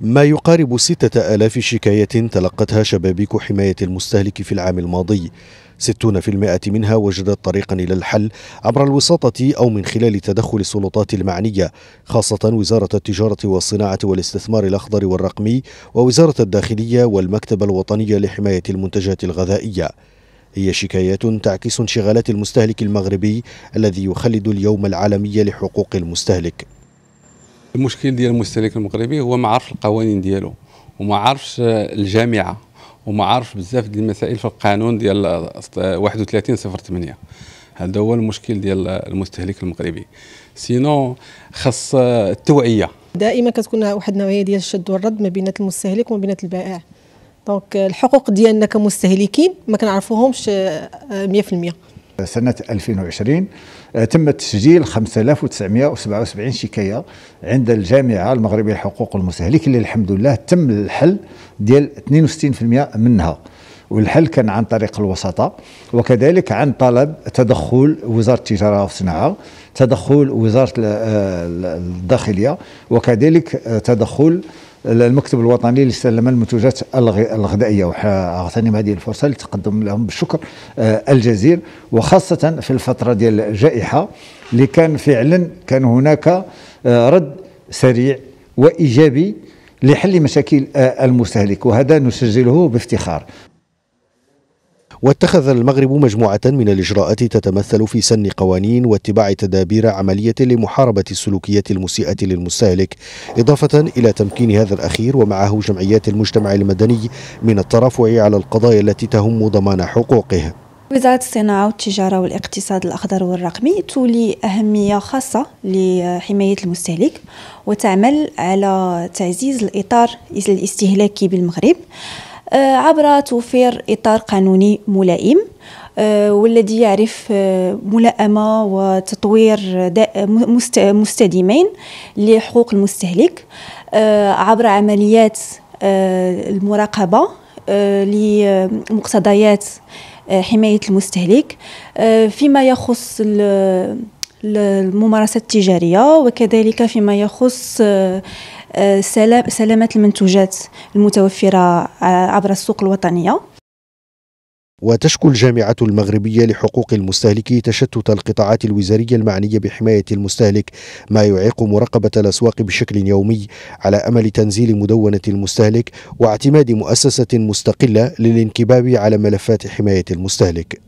ما يقارب ستة آلاف شكاية تلقتها شبابيك حماية المستهلك في العام الماضي 60% منها وجدت طريقا إلى الحل عبر الوساطة أو من خلال تدخل السلطات المعنية خاصة وزارة التجارة والصناعة والاستثمار الأخضر والرقمي ووزارة الداخلية والمكتبة الوطنية لحماية المنتجات الغذائية هي شكايات تعكس انشغالات المستهلك المغربي الذي يخلد اليوم العالمي لحقوق المستهلك المشكل ديال المستهلك المغربي هو ما عارف القوانين ديالو وما عارفش آه، الجامعه وما عارفش بزاف ديال المسائل في القانون ديال 31 آه، 08 هذا هو المشكل ديال آه، المستهلك المغربي سينو خاص التوعيه دائما كتكون واحد النوعيه ديال الشد والرد ما بين المستهلك وما بين البائع دونك الحقوق ديالنا كمستهلكين ما كنعرفوهمش 100% سنة 2020 آه، تم تسجيل 5977 شكاية عند الجامعة المغربية لحقوق المستهلك اللي الحمد لله تم الحل ديال 62% منها والحل كان عن طريق الوساطه وكذلك عن طلب تدخل وزاره التجاره والصناعه تدخل وزاره آه، الداخليه وكذلك آه، تدخل المكتب الوطني اللي سلم المنتوجات الغذائيه واغتنم هذه الفرصه لتقدم لهم بالشكر آه، الجزيل وخاصه في الفتره ديال الجائحه اللي كان فعلا كان هناك آه، رد سريع وايجابي لحل مشاكل آه، المستهلك وهذا نسجله بافتخار واتخذ المغرب مجموعة من الإجراءات تتمثل في سن قوانين واتباع تدابير عملية لمحاربة السلوكيات المسيئة للمستهلك إضافة إلى تمكين هذا الأخير ومعه جمعيات المجتمع المدني من الترافع على القضايا التي تهم ضمان حقوقه وزارة الصناعة والتجارة والاقتصاد الأخضر والرقمي تولي أهمية خاصة لحماية المستهلك وتعمل على تعزيز الإطار الاستهلاكي بالمغرب آه، عبر توفير إطار قانوني ملائم آه، والذي يعرف آه، ملائمة وتطوير مستديمين لحقوق المستهلك عبر عمليات المراقبة لمقتضيات حماية المستهلك فيما يخص الممارسات التجارية وكذلك فيما يخص آه، آه، سلامة المنتوجات المتوفرة آه، عبر السوق الوطنية وتشكو الجامعة المغربية لحقوق المستهلك تشتت القطاعات الوزارية المعنية بحماية المستهلك ما يعيق مراقبة الأسواق بشكل يومي على أمل تنزيل مدونة المستهلك واعتماد مؤسسة مستقلة للانكباب على ملفات حماية المستهلك